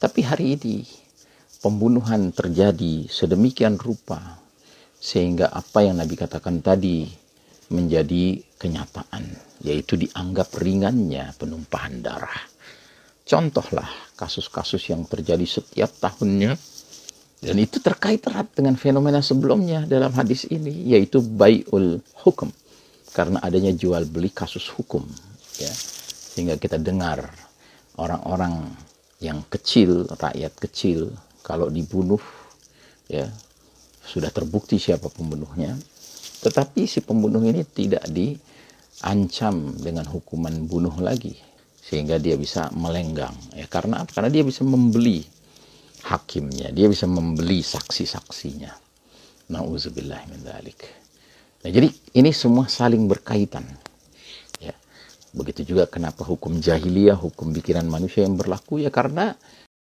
Tapi hari ini pembunuhan terjadi sedemikian rupa sehingga apa yang Nabi katakan tadi menjadi kenyataan, yaitu dianggap ringannya penumpahan darah. Contohlah kasus-kasus yang terjadi setiap tahunnya dan itu terkait erat dengan fenomena sebelumnya dalam hadis ini yaitu bayul hukum karena adanya jual beli kasus hukum ya sehingga kita dengar orang-orang yang kecil, rakyat kecil, kalau dibunuh ya sudah terbukti siapa pembunuhnya. Tetapi si pembunuh ini tidak diancam dengan hukuman bunuh lagi sehingga dia bisa melenggang. Ya karena apa? Karena dia bisa membeli hakimnya, dia bisa membeli saksi-saksinya. Nauzubillah min dzalik. Nah, jadi ini semua saling berkaitan. Begitu juga kenapa hukum jahiliyah, hukum pikiran manusia yang berlaku ya karena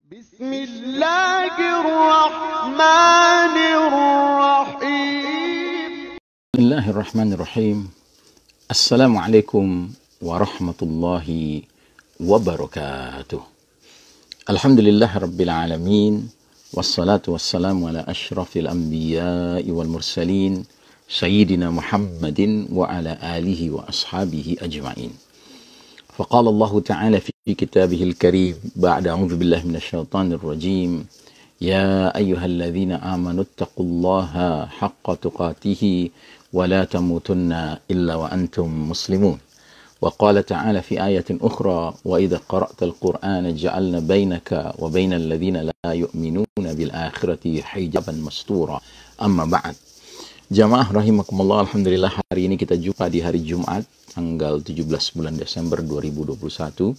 Bismillahirrahmanirrahim. Bismillahirrahmanirrahim. Assalamualaikum warahmatullahi wabarakatuh. Alhamdulillah rabbil alamin. Wassalatu wassalamu ala ashrafil anbiya wal mursalin. Sayyidina Muhammadin wa ala alihi wa ashabihi ajma'in. فقال الله تعالى في كتابه الكريم بعد أعوذ بالله من الشيطان الرجيم يا أيها الذين آمنوا اتقوا الله حق تقاته ولا تموتن إلا وأنتم مسلمون وقال تعالى في آية أخرى وإذا قرأت القرآن جعلنا بينك وبين الذين لا يؤمنون بالآخرة حجابا مستورا أما بعد Jamaah rahimakumullah alhamdulillah hari ini kita jumpa di hari Jumat tanggal 17 bulan Desember 2021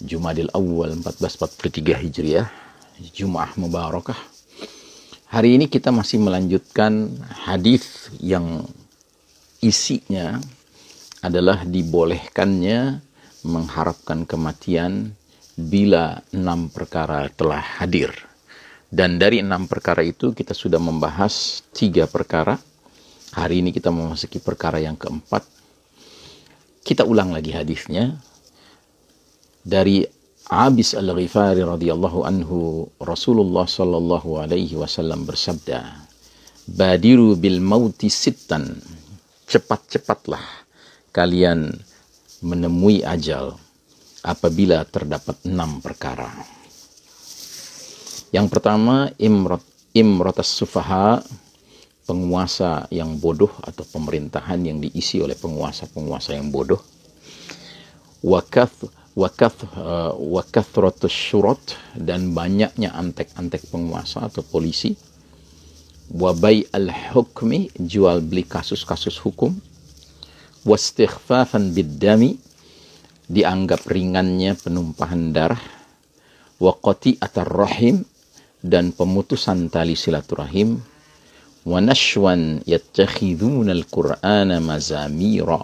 Jumadil Awal 1443 Hijriah Jumat Mubarakah Hari ini kita masih melanjutkan hadis yang isinya adalah dibolehkannya mengharapkan kematian bila enam perkara telah hadir dan dari enam perkara itu kita sudah membahas tiga perkara. Hari ini kita memasuki perkara yang keempat. Kita ulang lagi hadisnya dari Abis al-Ghifari radhiyallahu anhu Rasulullah sallallahu alaihi wasallam bersabda Badiru bil mauti sittan cepat-cepatlah kalian menemui ajal apabila terdapat enam perkara. Yang pertama imrot imrotas sufaha penguasa yang bodoh atau pemerintahan yang diisi oleh penguasa-penguasa yang bodoh. Wakath wakath uh, eh, wakathrotus syurot dan banyaknya antek-antek penguasa atau polisi. Wabai al-hukmi jual beli kasus-kasus hukum. Wastighfafan biddami dianggap ringannya penumpahan darah. wakoti atau rahim dan pemutusan tali silaturahim wa nashwan yattakhidhuna al-Qur'ana mazamira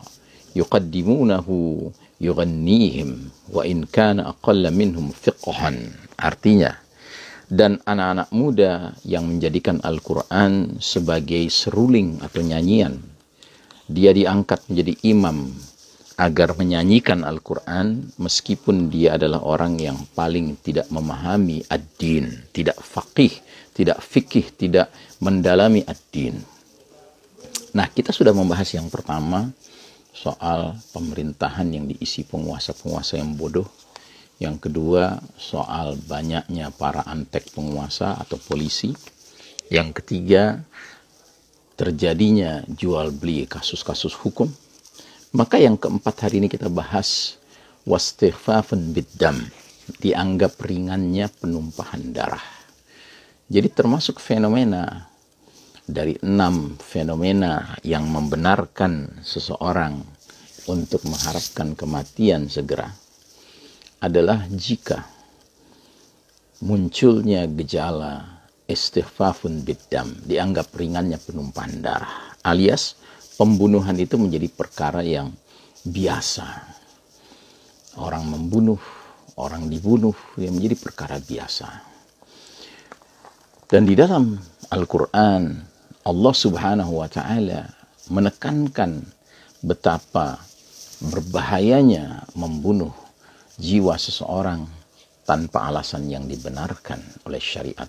yuqaddimunahu yughannihim wa in kana aqalla minhum fiqhan artinya dan anak-anak muda yang menjadikan Al-Qur'an sebagai seruling atau nyanyian dia diangkat menjadi imam agar menyanyikan Al-Quran meskipun dia adalah orang yang paling tidak memahami ad-din, tidak faqih, tidak fikih, tidak mendalami ad-din. Nah, kita sudah membahas yang pertama soal pemerintahan yang diisi penguasa-penguasa yang bodoh. Yang kedua, soal banyaknya para antek penguasa atau polisi. Yang ketiga, terjadinya jual beli kasus-kasus hukum maka yang keempat hari ini kita bahas wastighfafun biddam, dianggap ringannya penumpahan darah. Jadi termasuk fenomena dari enam fenomena yang membenarkan seseorang untuk mengharapkan kematian segera adalah jika munculnya gejala istighfafun biddam, dianggap ringannya penumpahan darah, alias pembunuhan itu menjadi perkara yang biasa. Orang membunuh, orang dibunuh, yang menjadi perkara biasa. Dan di dalam Al-Quran, Allah Subhanahu wa Ta'ala menekankan betapa berbahayanya membunuh jiwa seseorang tanpa alasan yang dibenarkan oleh syariat.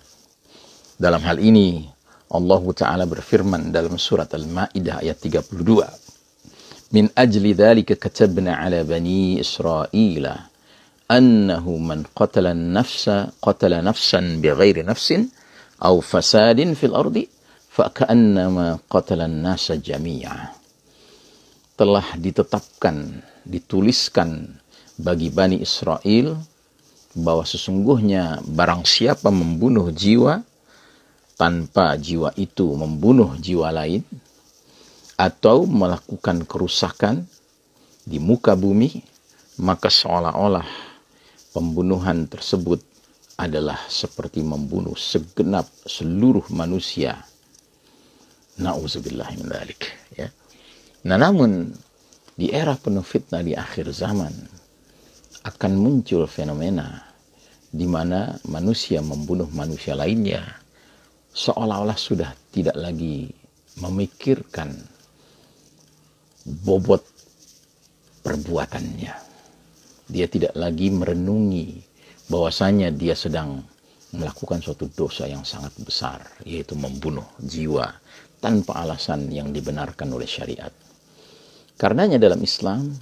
Dalam hal ini, Allah Ta'ala berfirman dalam surat Al-Ma'idah ayat 32. Min ajli dhalika katabna ala bani Israel annahu man qatala nafsa qatala nafsan bighairi nafsin au fasadin fil ardi faka'annama qatala nasa jami'a. Telah ditetapkan, dituliskan bagi Bani Israel bahwa sesungguhnya barang siapa membunuh jiwa tanpa jiwa itu membunuh jiwa lain atau melakukan kerusakan di muka bumi, maka seolah-olah pembunuhan tersebut adalah seperti membunuh segenap seluruh manusia. Nauzubillah min dalik, ya. Nah, namun di era penuh fitnah di akhir zaman akan muncul fenomena di mana manusia membunuh manusia lainnya seolah-olah sudah tidak lagi memikirkan bobot perbuatannya. Dia tidak lagi merenungi bahwasanya dia sedang melakukan suatu dosa yang sangat besar, yaitu membunuh jiwa tanpa alasan yang dibenarkan oleh syariat. Karenanya dalam Islam,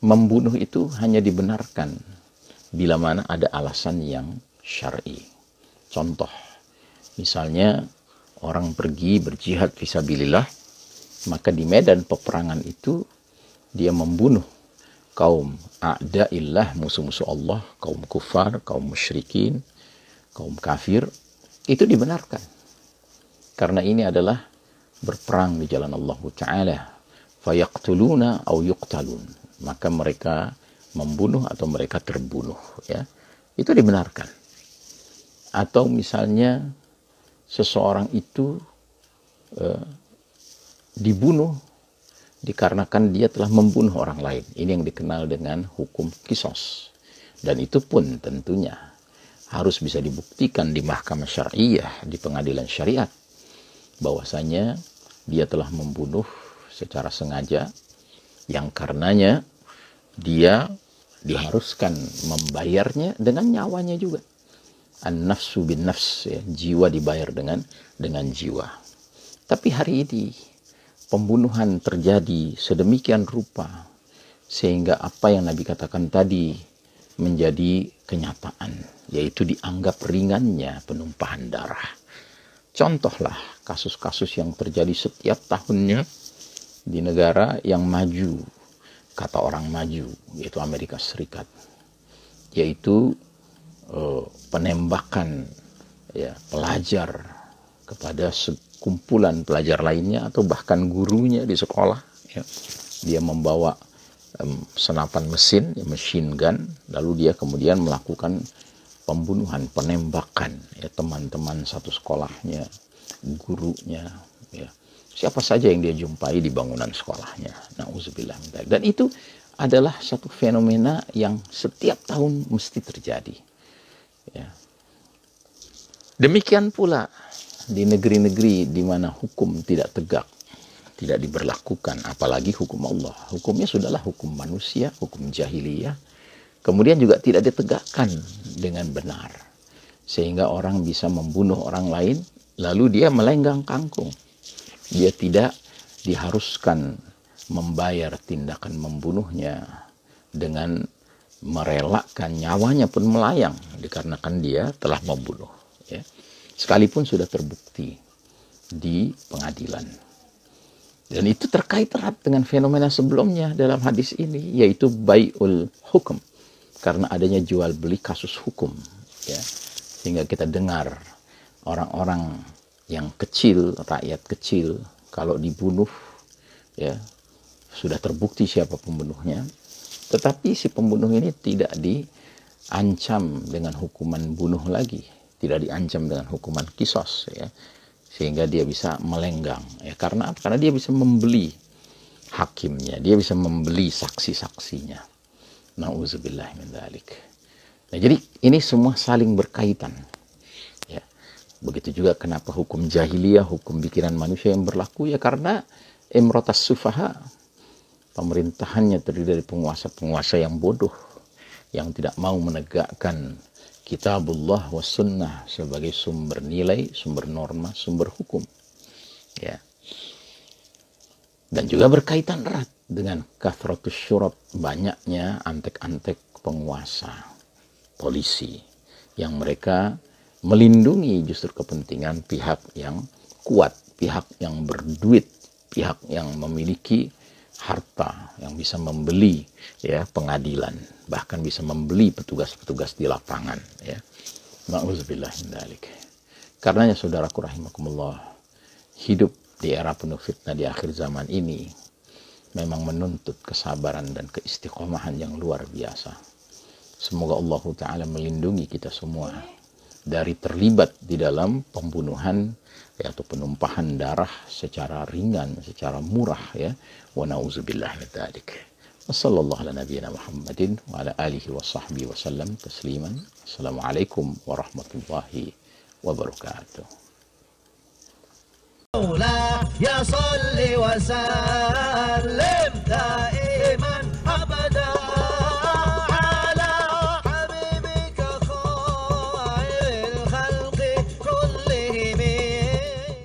membunuh itu hanya dibenarkan bila mana ada alasan yang syar'i. Contoh, Misalnya orang pergi berjihad visabilillah, maka di medan peperangan itu dia membunuh kaum a'da'illah, musuh-musuh Allah, kaum kufar, kaum musyrikin, kaum kafir, itu dibenarkan. Karena ini adalah berperang di jalan Allah Ta'ala. Fayaqtuluna au yuqtalun. Maka mereka membunuh atau mereka terbunuh. ya Itu dibenarkan. Atau misalnya seseorang itu eh, dibunuh dikarenakan dia telah membunuh orang lain. Ini yang dikenal dengan hukum kisos. Dan itu pun tentunya harus bisa dibuktikan di mahkamah syariah, di pengadilan syariat, bahwasanya dia telah membunuh secara sengaja yang karenanya dia diharuskan membayarnya dengan nyawanya juga an-nafsu bin nafs ya, jiwa dibayar dengan dengan jiwa tapi hari ini pembunuhan terjadi sedemikian rupa sehingga apa yang Nabi katakan tadi menjadi kenyataan yaitu dianggap ringannya penumpahan darah contohlah kasus-kasus yang terjadi setiap tahunnya di negara yang maju kata orang maju yaitu Amerika Serikat yaitu Eh, penembakan ya pelajar kepada sekumpulan pelajar lainnya atau bahkan gurunya di sekolah ya. dia membawa um, senapan mesin machine gun lalu dia kemudian melakukan pembunuhan penembakan ya teman-teman satu sekolahnya gurunya ya siapa saja yang dia jumpai di bangunan sekolahnya nauzubillah dan itu adalah satu fenomena yang setiap tahun mesti terjadi Ya. Demikian pula di negeri-negeri di mana hukum tidak tegak, tidak diberlakukan, apalagi hukum Allah. Hukumnya sudahlah hukum manusia, hukum jahiliyah. Kemudian juga tidak ditegakkan dengan benar. Sehingga orang bisa membunuh orang lain, lalu dia melenggang kangkung. Dia tidak diharuskan membayar tindakan membunuhnya dengan merelakan nyawanya pun melayang dikarenakan dia telah membunuh ya. sekalipun sudah terbukti di pengadilan dan itu terkait erat dengan fenomena sebelumnya dalam hadis ini yaitu bayul hukum karena adanya jual beli kasus hukum ya sehingga kita dengar orang-orang yang kecil rakyat kecil kalau dibunuh ya sudah terbukti siapa pembunuhnya tetapi si pembunuh ini tidak diancam dengan hukuman bunuh lagi, tidak diancam dengan hukuman kisos ya. Sehingga dia bisa melenggang ya karena Karena dia bisa membeli hakimnya, dia bisa membeli saksi-saksinya. Nauzubillah min dalik. Nah, jadi ini semua saling berkaitan. Ya. Begitu juga kenapa hukum jahiliyah, hukum pikiran manusia yang berlaku ya karena imrotas sufaha pemerintahannya terdiri dari penguasa-penguasa yang bodoh yang tidak mau menegakkan kitabullah wa sunnah sebagai sumber nilai, sumber norma, sumber hukum. Ya. Dan juga berkaitan erat dengan kathratus syurab, banyaknya antek-antek penguasa, polisi, yang mereka melindungi justru kepentingan pihak yang kuat, pihak yang berduit, pihak yang memiliki harta yang bisa membeli ya pengadilan bahkan bisa membeli petugas-petugas di lapangan ya ma'uzubillah dalik karenanya saudaraku rahimakumullah hidup di era penuh fitnah di akhir zaman ini memang menuntut kesabaran dan keistiqomahan yang luar biasa semoga Allah taala melindungi kita semua dari terlibat di dalam pembunuhan ya, atau penumpahan darah secara ringan, secara murah ya. Wa na'udzubillah min dzalik. Wassallallahu ala nabiyyina Muhammadin wa ala alihi wa sahbihi wasallam tasliman. Assalamualaikum warahmatullahi wabarakatuh. مولاي يا صل وسلم دائما